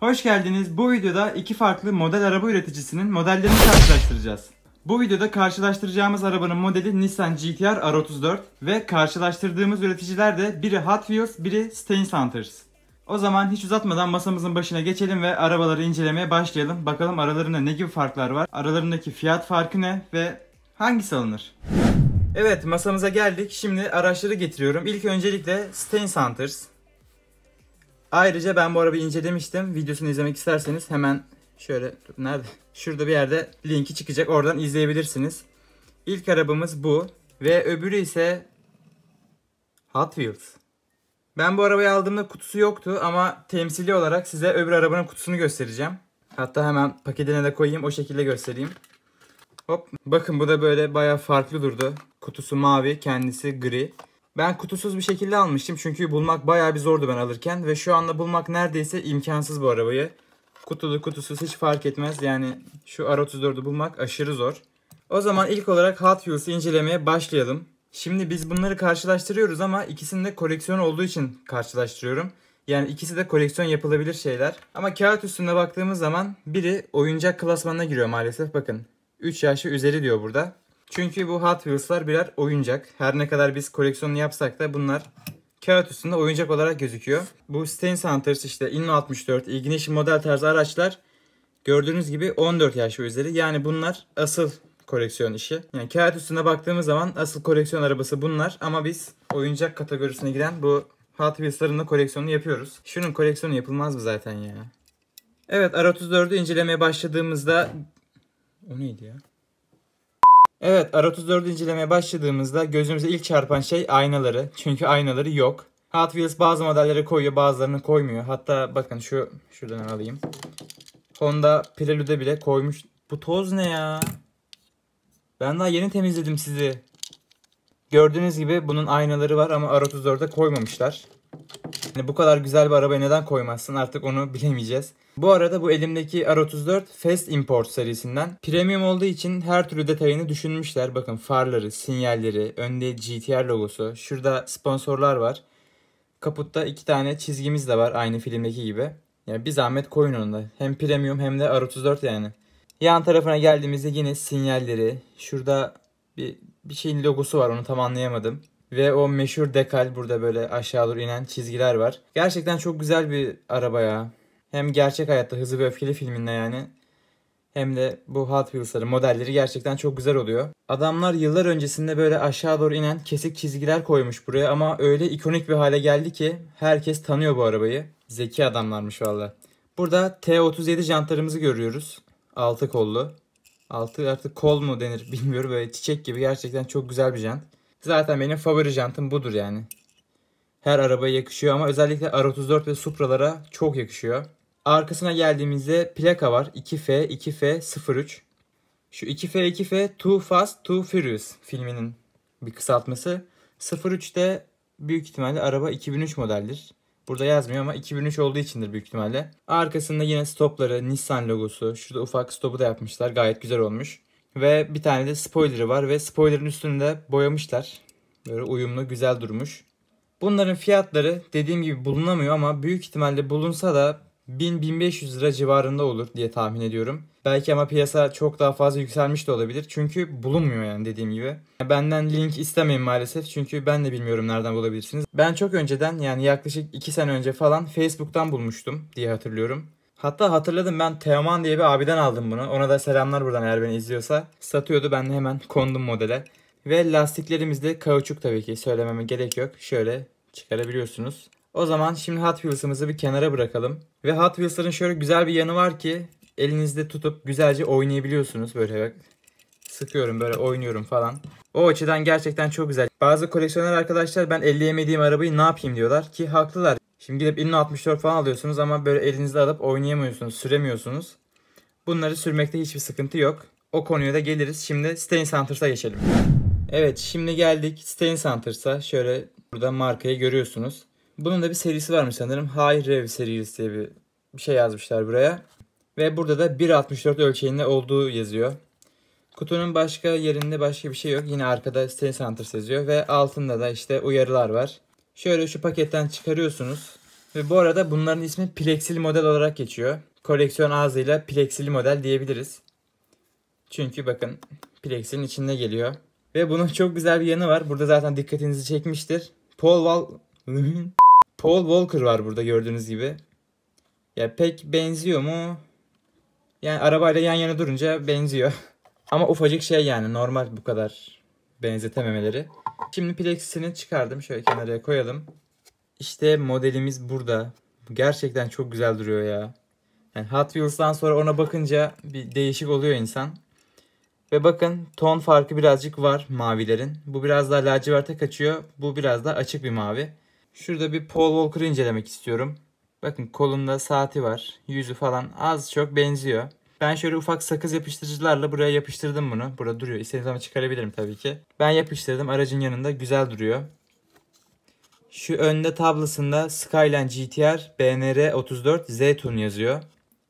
Hoş geldiniz. Bu videoda iki farklı model araba üreticisinin modellerini karşılaştıracağız. Bu videoda karşılaştıracağımız arabanın modeli Nissan GTR R34 ve karşılaştırdığımız üreticiler de biri Hot Wheels, biri Stein Hunters. O zaman hiç uzatmadan masamızın başına geçelim ve arabaları incelemeye başlayalım. Bakalım aralarında ne gibi farklar var, aralarındaki fiyat farkı ne ve hangisi alınır? Evet masamıza geldik. Şimdi araçları getiriyorum. İlk öncelikle Stein Hunters. Ayrıca ben bu arabayı incelemiştim. Videosunu izlemek isterseniz hemen şöyle nerede? Şurada bir yerde linki çıkacak. Oradan izleyebilirsiniz. İlk arabamız bu ve öbürü ise Hot Wheels. Ben bu arabayı aldığımda kutusu yoktu ama temsili olarak size öbür arabanın kutusunu göstereceğim. Hatta hemen paketine de koyayım o şekilde göstereyim. Hop bakın bu da böyle baya farklı durdu. Kutusu mavi kendisi gri. Ben kutusuz bir şekilde almıştım çünkü bulmak bayağı bir zordu ben alırken ve şu anda bulmak neredeyse imkansız bu arabayı. Kutulu kutusuz hiç fark etmez yani şu R34'ü bulmak aşırı zor. O zaman ilk olarak Hot Wheels'ı incelemeye başlayalım. Şimdi biz bunları karşılaştırıyoruz ama ikisinin de koleksiyon olduğu için karşılaştırıyorum. Yani ikisi de koleksiyon yapılabilir şeyler. Ama kağıt üstünde baktığımız zaman biri oyuncak klasmanına giriyor maalesef. Bakın 3 yaş üzeri diyor burada. Çünkü bu Hot Wheels'lar birer oyuncak. Her ne kadar biz koleksiyonunu yapsak da bunlar kağıt üstünde oyuncak olarak gözüküyor. Bu Stance Hunters işte Inno 64, Ignition model tarzı araçlar gördüğünüz gibi 14 yaş üzeri. Yani bunlar asıl koleksiyon işi. Yani kağıt üstünde baktığımız zaman asıl koleksiyon arabası bunlar ama biz oyuncak kategorisine giren bu Hot Wheels'ların da koleksiyonunu yapıyoruz. Şunun koleksiyonu yapılmaz mı zaten ya? Evet R34'ü incelemeye başladığımızda o neydi ya? Evet R34 incelemeye başladığımızda gözümüze ilk çarpan şey aynaları. Çünkü aynaları yok. Hot Wheels bazı modellere koyuyor bazılarını koymuyor. Hatta bakın şu şuradan alayım. Honda Prelude bile koymuş. Bu toz ne ya? Ben daha yeni temizledim sizi. Gördüğünüz gibi bunun aynaları var ama R34'e koymamışlar. Yani bu kadar güzel bir arabaya neden koymazsın artık onu bilemeyeceğiz. Bu arada bu elimdeki R34 Fast Import serisinden. Premium olduğu için her türlü detayını düşünmüşler. Bakın farları, sinyalleri, önde GTR logosu. Şurada sponsorlar var. Kaputta iki tane çizgimiz de var aynı filmdeki gibi. Yani bir zahmet koyun onu da. Hem premium hem de R34 yani. Yan tarafına geldiğimizde yine sinyalleri. Şurada bir, bir şeyin logosu var onu tam anlayamadım. Ve o meşhur dekal burada böyle aşağı doğru inen çizgiler var. Gerçekten çok güzel bir araba ya. Hem gerçek hayatta Hızlı ve Öfkeli filminde yani hem de bu Hot Wheels'ları modelleri gerçekten çok güzel oluyor. Adamlar yıllar öncesinde böyle aşağı doğru inen kesik çizgiler koymuş buraya ama öyle ikonik bir hale geldi ki herkes tanıyor bu arabayı. Zeki adamlarmış valla. Burada T37 jantlarımızı görüyoruz. altı kollu. altı artık kol mu denir bilmiyorum böyle çiçek gibi gerçekten çok güzel bir jant. Zaten benim favori jantım budur yani. Her arabaya yakışıyor ama özellikle R34 ve Supra'lara çok yakışıyor. Arkasına geldiğimizde plaka var. 2F, 2F, 03. Şu 2F, 2F, Too Fast, Too Furious filminin bir kısaltması. 03 de büyük ihtimalle araba 2003 modeldir. Burada yazmıyor ama 2003 olduğu içindir büyük ihtimalle. Arkasında yine stopları, Nissan logosu. Şurada ufak stopu da yapmışlar. Gayet güzel olmuş. Ve bir tane de spoiler'ı var ve spoiler'ın üstünü de boyamışlar. Böyle uyumlu, güzel durmuş. Bunların fiyatları dediğim gibi bulunamıyor ama büyük ihtimalle bulunsa da 1000-1500 lira civarında olur diye tahmin ediyorum. Belki ama piyasa çok daha fazla yükselmiş de olabilir. Çünkü bulunmuyor yani dediğim gibi. Benden link istemeyin maalesef. Çünkü ben de bilmiyorum nereden bulabilirsiniz. Ben çok önceden yani yaklaşık 2 sene önce falan Facebook'tan bulmuştum diye hatırlıyorum. Hatta hatırladım ben Teoman diye bir abiden aldım bunu. Ona da selamlar buradan eğer beni izliyorsa. Satıyordu ben de hemen kondum modele. Ve lastiklerimiz de kauçuk tabii ki söylememe gerek yok. Şöyle çıkarabiliyorsunuz. O zaman şimdi Hot Wheels'ımızı bir kenara bırakalım. Ve Hot Wheels'ların şöyle güzel bir yanı var ki elinizde tutup güzelce oynayabiliyorsunuz böyle bak. Sıkıyorum böyle oynuyorum falan. O açıdan gerçekten çok güzel. Bazı koleksiyoner arkadaşlar ben elleyemediğim arabayı ne yapayım diyorlar ki haklılar. Şimdi gidip Inno 64 falan alıyorsunuz ama böyle elinizde alıp oynayamıyorsunuz, süremiyorsunuz. Bunları sürmekte hiçbir sıkıntı yok. O konuya da geliriz. Şimdi Stain Centers'a geçelim. Evet şimdi geldik Stain Centers'a. Şöyle burada markayı görüyorsunuz. Bunun da bir serisi varmış sanırım. High Rev serisi diye bir, bir şey yazmışlar buraya. Ve burada da 1.64 ölçeğinde olduğu yazıyor. Kutunun başka yerinde başka bir şey yok. Yine arkada Stay Center yazıyor ve altında da işte uyarılar var. Şöyle şu paketten çıkarıyorsunuz. Ve bu arada bunların ismi plexili model olarak geçiyor. Koleksiyon ağzıyla plexili model diyebiliriz. Çünkü bakın plexin içinde geliyor. Ve bunun çok güzel bir yanı var. Burada zaten dikkatinizi çekmiştir. Paul Wall... Paul Walker var burada gördüğünüz gibi. Ya pek benziyor mu? Yani arabayla yan yana durunca benziyor. Ama ufacık şey yani normal bu kadar benzetememeleri. Şimdi plexisini çıkardım. Şöyle kenara koyalım. İşte modelimiz burada. Gerçekten çok güzel duruyor ya. Yani Hot Wheels'dan sonra ona bakınca bir değişik oluyor insan. Ve bakın ton farkı birazcık var mavilerin. Bu biraz daha laciverte kaçıyor. Bu biraz daha açık bir mavi. Şurada bir Paul Walker incelemek istiyorum. Bakın kolunda saati var. Yüzü falan az çok benziyor. Ben şöyle ufak sakız yapıştırıcılarla buraya yapıştırdım bunu. Burada duruyor. İstediğim zaman çıkarabilirim tabii ki. Ben yapıştırdım. Aracın yanında güzel duruyor. Şu önde tablasında Skyline GTR BNR 34 Zeytun yazıyor.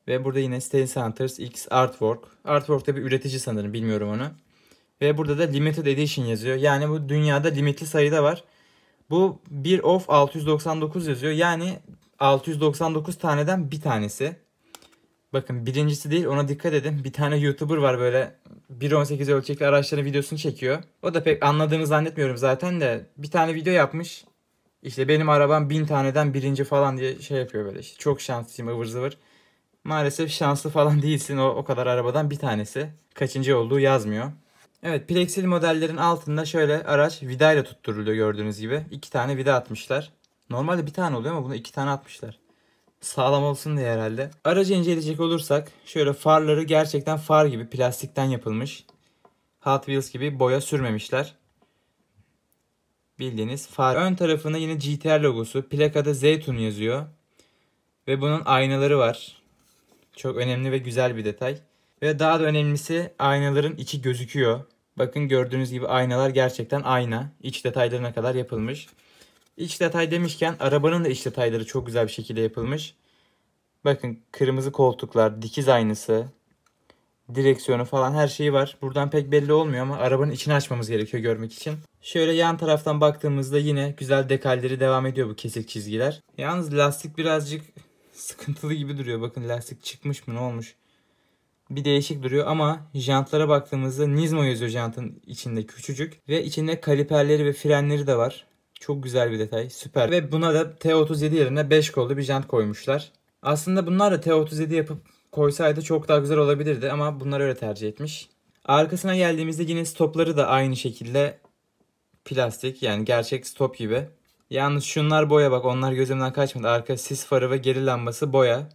Ve burada yine Stain Centers X Artwork. Artwork da bir üretici sanırım bilmiyorum onu. Ve burada da Limited Edition yazıyor. Yani bu dünyada limitli sayıda var. Bu bir of 699 yazıyor. Yani 699 taneden bir tanesi. Bakın birincisi değil ona dikkat edin. Bir tane YouTuber var böyle 1.18 ölçekli araçların videosunu çekiyor. O da pek anladığını zannetmiyorum zaten de bir tane video yapmış. İşte benim arabam bin taneden birinci falan diye şey yapıyor böyle işte. Çok şanslıyım ıvır zıvır. Maalesef şanslı falan değilsin o, o kadar arabadan bir tanesi. Kaçıncı olduğu yazmıyor. Evet pireksil modellerin altında şöyle araç vidayla tutturuluyor gördüğünüz gibi. iki tane vida atmışlar. Normalde bir tane oluyor ama bunu iki tane atmışlar. Sağlam olsun diye herhalde. Aracı inceleyecek olursak şöyle farları gerçekten far gibi plastikten yapılmış. Hot Wheels gibi boya sürmemişler. Bildiğiniz far. Ön tarafında yine GTR logosu. Plakada Zeytun yazıyor. Ve bunun aynaları var. Çok önemli ve güzel bir detay. Ve daha da önemlisi aynaların içi gözüküyor. Bakın gördüğünüz gibi aynalar gerçekten ayna. İç detaylarına kadar yapılmış. İç detay demişken arabanın da iç detayları çok güzel bir şekilde yapılmış. Bakın kırmızı koltuklar, dikiz aynası, direksiyonu falan her şeyi var. Buradan pek belli olmuyor ama arabanın içini açmamız gerekiyor görmek için. Şöyle yan taraftan baktığımızda yine güzel dekalleri devam ediyor bu kesik çizgiler. Yalnız lastik birazcık sıkıntılı gibi duruyor. Bakın lastik çıkmış mı ne olmuş? bir değişik duruyor ama jantlara baktığımızda Nismo yazıyor jantın içinde küçücük ve içinde kaliperleri ve frenleri de var. Çok güzel bir detay. Süper. Ve buna da T37 yerine 5 kollu bir jant koymuşlar. Aslında bunlar da T37 yapıp koysaydı çok daha güzel olabilirdi ama bunlar öyle tercih etmiş. Arkasına geldiğimizde yine stopları da aynı şekilde plastik yani gerçek stop gibi. Yalnız şunlar boya bak onlar gözümden kaçmadı. Arka sis farı ve geri lambası boya.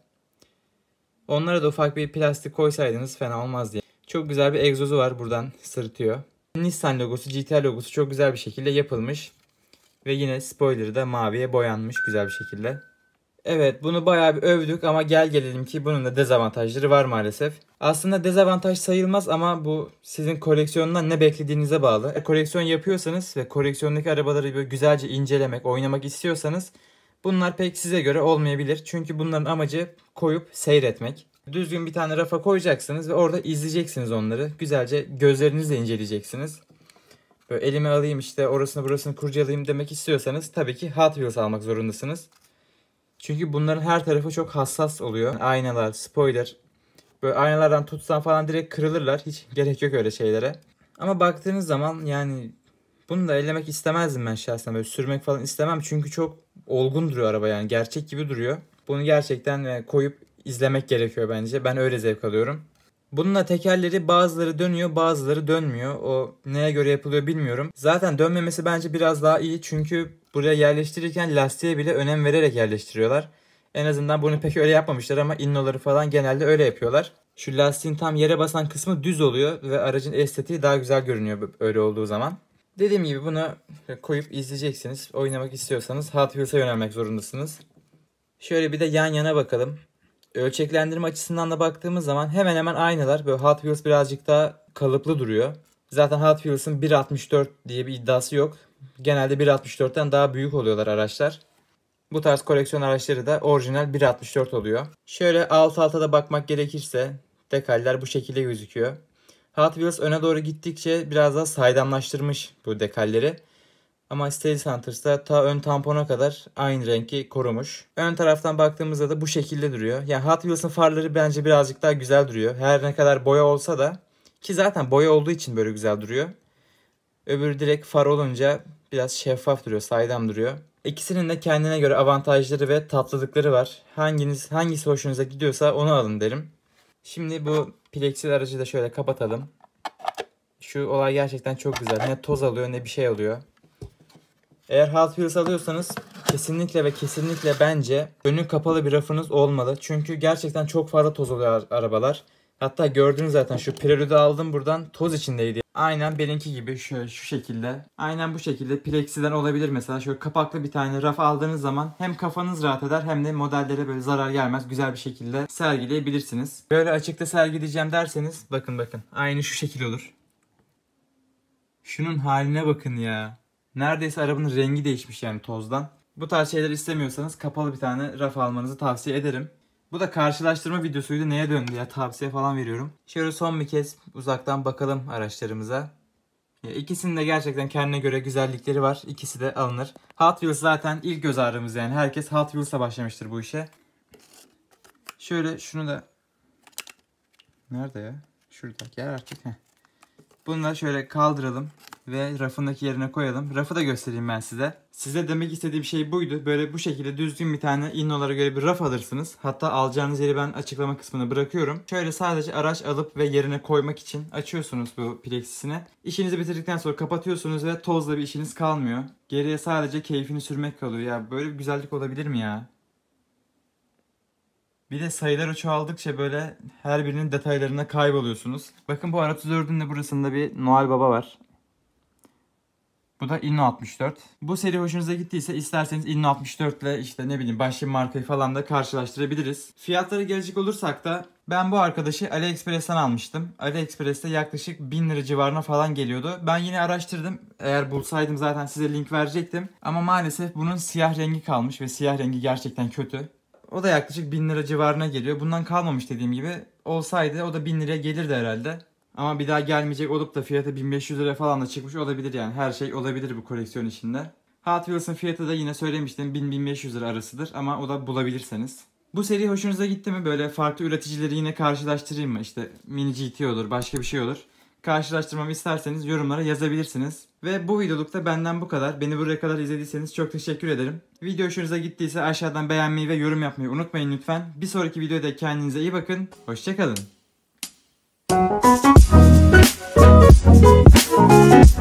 Onlara da ufak bir plastik koysaydınız fena olmaz diye. Çok güzel bir egzozu var buradan sırıtıyor. Nissan logosu, GTR logosu çok güzel bir şekilde yapılmış. Ve yine spoiler'ı da maviye boyanmış güzel bir şekilde. Evet bunu bayağı bir övdük ama gel gelelim ki bunun da dezavantajları var maalesef. Aslında dezavantaj sayılmaz ama bu sizin koleksiyondan ne beklediğinize bağlı. Eğer koleksiyon yapıyorsanız ve koleksiyondaki arabaları böyle güzelce incelemek, oynamak istiyorsanız Bunlar pek size göre olmayabilir. Çünkü bunların amacı koyup seyretmek. Düzgün bir tane rafa koyacaksınız ve orada izleyeceksiniz onları. Güzelce gözlerinizle inceleyeceksiniz. Böyle elime alayım işte orasını burasını kurcalayayım demek istiyorsanız tabii ki Hot Wheels almak zorundasınız. Çünkü bunların her tarafı çok hassas oluyor. Aynalar, spoiler. Böyle aynalardan tutsan falan direkt kırılırlar. Hiç gerek yok öyle şeylere. Ama baktığınız zaman yani bunu da ellemek istemezdim ben şahsen. Böyle sürmek falan istemem. Çünkü çok olgun duruyor araba yani gerçek gibi duruyor. Bunu gerçekten e, koyup izlemek gerekiyor bence. Ben öyle zevk alıyorum. Bununla tekerleri bazıları dönüyor bazıları dönmüyor. O neye göre yapılıyor bilmiyorum. Zaten dönmemesi bence biraz daha iyi çünkü buraya yerleştirirken lastiğe bile önem vererek yerleştiriyorlar. En azından bunu pek öyle yapmamışlar ama innoları falan genelde öyle yapıyorlar. Şu lastiğin tam yere basan kısmı düz oluyor ve aracın estetiği daha güzel görünüyor öyle olduğu zaman. Dediğim gibi bunu koyup izleyeceksiniz. Oynamak istiyorsanız Hot Wheels'a yönelmek zorundasınız. Şöyle bir de yan yana bakalım. Ölçeklendirme açısından da baktığımız zaman hemen hemen aynılar. Böyle Hot Wheels birazcık daha kalıplı duruyor. Zaten Hot Wheels'ın 1.64 diye bir iddiası yok. Genelde 1.64'ten daha büyük oluyorlar araçlar. Bu tarz koleksiyon araçları da orijinal 1.64 oluyor. Şöyle alt alta da bakmak gerekirse dekaller bu şekilde gözüküyor. Hot Wheels öne doğru gittikçe biraz daha saydamlaştırmış bu dekalleri. Ama Steel Centers'da ta ön tampona kadar aynı renki korumuş. Ön taraftan baktığımızda da bu şekilde duruyor. Yani Hot Wheels'ın farları bence birazcık daha güzel duruyor. Her ne kadar boya olsa da ki zaten boya olduğu için böyle güzel duruyor. Öbürü direkt far olunca biraz şeffaf duruyor, saydam duruyor. İkisinin de kendine göre avantajları ve tatlılıkları var. Hanginiz hangisi hoşunuza gidiyorsa onu alın derim. Şimdi bu plexil aracı da şöyle kapatalım. Şu olay gerçekten çok güzel. Ne toz alıyor ne bir şey alıyor. Eğer Hot Wheels alıyorsanız kesinlikle ve kesinlikle bence önü kapalı bir rafınız olmalı. Çünkü gerçekten çok fazla toz oluyor arabalar. Hatta gördünüz zaten şu Prelude'u aldım buradan toz içindeydi. Aynen benimki gibi şöyle şu şekilde. Aynen bu şekilde plexiden olabilir mesela. Şöyle kapaklı bir tane raf aldığınız zaman hem kafanız rahat eder hem de modellere böyle zarar gelmez. Güzel bir şekilde sergileyebilirsiniz. Böyle açıkta sergileyeceğim derseniz bakın bakın. Aynı şu şekil olur. Şunun haline bakın ya. Neredeyse arabanın rengi değişmiş yani tozdan. Bu tarz şeyler istemiyorsanız kapalı bir tane raf almanızı tavsiye ederim. Bu da karşılaştırma videosuydu. Neye döndü ya? Tavsiye falan veriyorum. Şöyle son bir kez uzaktan bakalım araçlarımıza. İkisinin de gerçekten kendine göre güzellikleri var. İkisi de alınır. Hot Wheels zaten ilk göz ağrımız yani. Herkes Hot Wheels'a başlamıştır bu işe. Şöyle şunu da... Nerede ya? Şurada. Gel artık. Heh. Bunu da şöyle kaldıralım ve rafındaki yerine koyalım. Rafı da göstereyim ben size. Size demek istediğim şey buydu. Böyle bu şekilde düzgün bir tane innolara göre bir raf alırsınız. Hatta alacağınız yeri ben açıklama kısmına bırakıyorum. Şöyle sadece araç alıp ve yerine koymak için açıyorsunuz bu plexisini. İşinizi bitirdikten sonra kapatıyorsunuz ve tozla bir işiniz kalmıyor. Geriye sadece keyfini sürmek kalıyor. Ya böyle bir güzellik olabilir mi ya? Bir de sayıları çoğaldıkça böyle her birinin detaylarına kayboluyorsunuz. Bakın bu Ara 34'ün de burasında bir Noel Baba var. Bu da Inno 64. Bu seri hoşunuza gittiyse isterseniz Inno 64 ile işte ne bileyim başka markayı falan da karşılaştırabiliriz. Fiyatları gelecek olursak da ben bu arkadaşı AliExpress'ten almıştım. AliExpress'te yaklaşık 1000 lira civarına falan geliyordu. Ben yine araştırdım. Eğer bulsaydım zaten size link verecektim. Ama maalesef bunun siyah rengi kalmış ve siyah rengi gerçekten kötü. O da yaklaşık 1000 lira civarına geliyor. Bundan kalmamış dediğim gibi. Olsaydı o da 1000 liraya gelirdi herhalde. Ama bir daha gelmeyecek olup da fiyatı 1500 lira falan da çıkmış olabilir yani. Her şey olabilir bu koleksiyon içinde. Hot Wheels'ın fiyatı da yine söylemiştim 1000-1500 lira arasıdır ama o da bulabilirseniz. Bu seri hoşunuza gitti mi? Böyle farklı üreticileri yine karşılaştırayım mı? İşte mini GT olur, başka bir şey olur. Karşılaştırmamı isterseniz yorumlara yazabilirsiniz. Ve bu videolukta benden bu kadar. Beni buraya kadar izlediyseniz çok teşekkür ederim. Video hoşunuza gittiyse aşağıdan beğenmeyi ve yorum yapmayı unutmayın lütfen. Bir sonraki videoda kendinize iyi bakın. Hoşçakalın. Thank you.